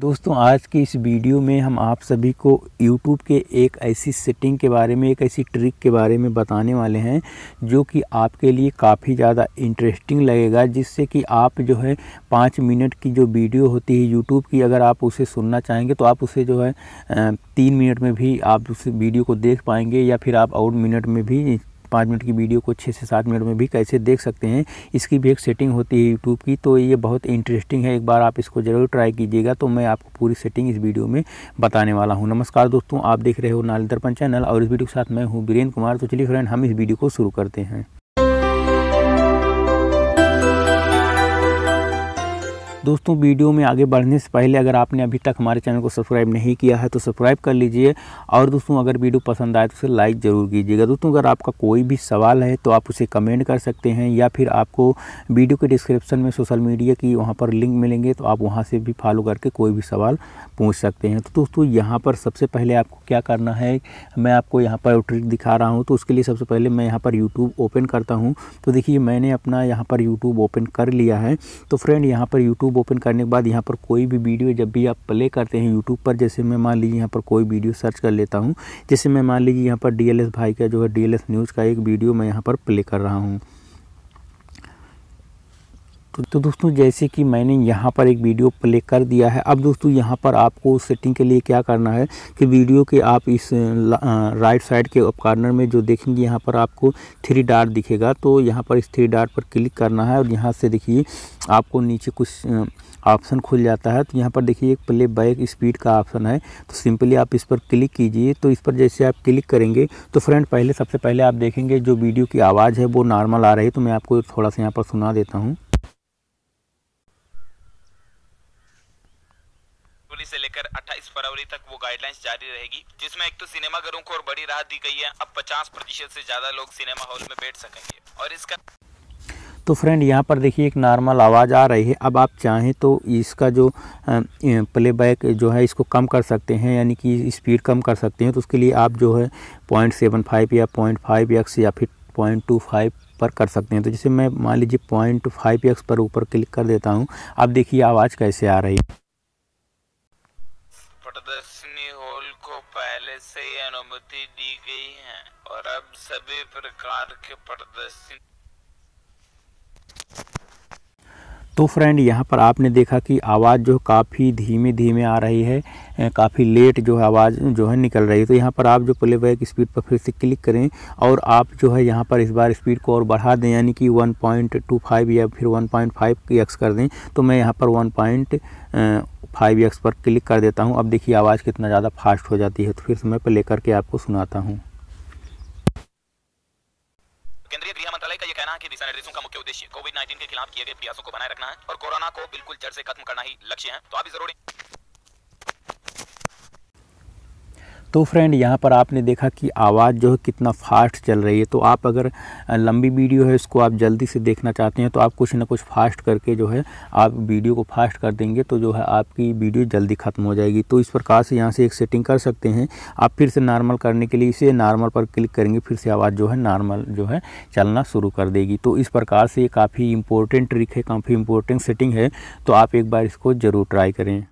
दोस्तों आज की इस वीडियो में हम आप सभी को YouTube के एक ऐसी सेटिंग के बारे में एक ऐसी ट्रिक के बारे में बताने वाले हैं जो कि आपके लिए काफ़ी ज़्यादा इंटरेस्टिंग लगेगा जिससे कि आप जो है पाँच मिनट की जो वीडियो होती है YouTube की अगर आप उसे सुनना चाहेंगे तो आप उसे जो है तीन मिनट में भी आप उस वीडियो को देख पाएंगे या फिर आप और मिनट में भी पाँच मिनट की वीडियो को छः से सात मिनट में भी कैसे देख सकते हैं इसकी भी एक सेटिंग होती है यूट्यूब की तो ये बहुत इंटरेस्टिंग है एक बार आप इसको ज़रूर ट्राई कीजिएगा तो मैं आपको पूरी सेटिंग इस वीडियो में बताने वाला हूँ नमस्कार दोस्तों आप देख रहे हो नाली दर्पण चैनल और इस वीडियो के साथ मैं हूँ वीरेंद्र कुमार तो चलिए फ्रेंड हम इस वीडियो को शुरू करते हैं दोस्तों वीडियो में आगे बढ़ने से पहले अगर आपने अभी तक हमारे चैनल को सब्सक्राइब नहीं किया है तो सब्सक्राइब कर लीजिए और दोस्तों अगर वीडियो पसंद आए तो उसे लाइक ज़रूर कीजिएगा दोस्तों अगर आपका कोई भी सवाल है तो आप उसे कमेंट कर सकते हैं या फिर आपको वीडियो के डिस्क्रिप्शन में सोशल मीडिया की वहाँ पर लिंक मिलेंगे तो आप वहाँ से भी फॉलो करके कोई भी सवाल पूछ सकते हैं तो दोस्तों यहाँ पर सबसे पहले आपको क्या करना है मैं आपको यहाँ पर ट्रिक दिखा रहा हूँ तो उसके लिए सबसे पहले मैं यहाँ पर यूट्यूब ओपन करता हूँ तो देखिए मैंने अपना यहाँ पर यूट्यूब ओपन कर लिया है तो फ्रेंड यहाँ पर यूट्यूब यूट्यूब ओपन करने के बाद यहाँ पर कोई भी वीडियो जब भी आप प्ले करते हैं यूट्यूब पर जैसे मैं मान लीजिए यहाँ पर कोई वीडियो सर्च कर लेता हूँ जैसे मैं मान लीजिए यहाँ पर डी भाई का जो है डी न्यूज़ का एक वीडियो मैं यहाँ पर प्ले कर रहा हूँ तो दोस्तों जैसे कि मैंने यहाँ पर एक वीडियो प्ले कर दिया है अब दोस्तों यहाँ पर आपको सेटिंग के लिए क्या करना है कि वीडियो के आप इस राइट साइड के कॉर्नर में जो देखेंगे यहाँ पर आपको थ्री डार्ट दिखेगा तो यहाँ पर इस थ्री डार्ट पर क्लिक करना है और यहाँ से देखिए आपको नीचे कुछ ऑप्शन खुल जाता है तो यहाँ पर देखिए एक प्ले बैक स्पीड का ऑप्शन है तो सिंपली आप इस पर क्लिक कीजिए तो इस पर जैसे आप क्लिक करेंगे तो फ्रेंड पहले सबसे पहले आप देखेंगे जो वीडियो की आवाज़ है वो नॉर्मल आ रही है तो मैं आपको थोड़ा सा यहाँ पर सुना देता हूँ से लेकर 28 फरवरी तक वो गाइडलाइंस जारी रहेगी जिसमें एक तो सिनेमा घरों को और बड़ी राहत दी गई है अब 50 प्रतिशत से ज़्यादा लोग सिनेमा हॉल में बैठ सकेंगे और इसका तो फ्रेंड यहाँ पर देखिए एक नॉर्मल आवाज़ आ रही है अब आप चाहें तो इसका जो प्लेबैक जो है इसको कम कर सकते हैं यानी कि स्पीड कम कर सकते हैं तो उसके लिए आप जो है पॉइंट सेवन फाइव या पॉइंट फाइव एक्स या फिर पॉइंट टू फाइव पर कर सकते हैं तो जैसे मैं मान लीजिए पॉइंट फाइव एक्स पर ऊपर क्लिक कर देता हूँ अब देखिए आवाज़ कैसे आ रही है से अनुमति दी गई है और अब सभी प्रकार के प्रदर्शन तो फ्रेंड यहाँ पर आपने देखा कि आवाज़ जो काफ़ी धीमे धीमे आ रही है काफ़ी लेट जो है आवाज़ जो है निकल रही है तो यहाँ पर आप जो प्ले बैक स्पीड पर फिर से क्लिक करें और आप जो है यहाँ पर इस बार स्पीड को और बढ़ा दें यानी कि 1.25 या फिर 1.5 पॉइंट कर दें तो मैं यहाँ पर 1. फाइव एक्स पर क्लिक कर देता हूँ अब देखिए आवाज़ कितना ज़्यादा फास्ट हो जाती है तो फिर समय पर लेकर के आपको सुनाता हूँ केंद्रीय गृह मंत्रालय का यह कहना है कि दिशा निर्देशों का मुख्य उद्देश्य कोविड 19 के खिलाफ किए गए प्रयासों को बनाए रखना है और कोरोना को बिल्कुल जड़ से खत्म करना ही लक्ष्य है तो आप भी तो फ्रेंड यहाँ पर आपने देखा कि आवाज़ जो है कितना फास्ट चल रही है तो आप अगर लंबी वीडियो है इसको आप जल्दी से देखना चाहते हैं तो आप कुछ ना कुछ फास्ट करके जो है आप वीडियो को फास्ट कर देंगे तो जो है आपकी वीडियो जल्दी ख़त्म हो जाएगी तो इस प्रकार से यहाँ से एक सेटिंग कर सकते हैं आप फिर से नॉर्मल करने के लिए इसे नॉर्मल पर क्लिक करेंगे फिर से आवाज़ जो है नॉर्मल जो है चलना शुरू कर देगी तो इस प्रकार से ये काफ़ी इंपॉर्टेंट ट्रिक है काफ़ी इंपॉर्टेंट सेटिंग है तो आप एक बार इसको ज़रूर ट्राई करें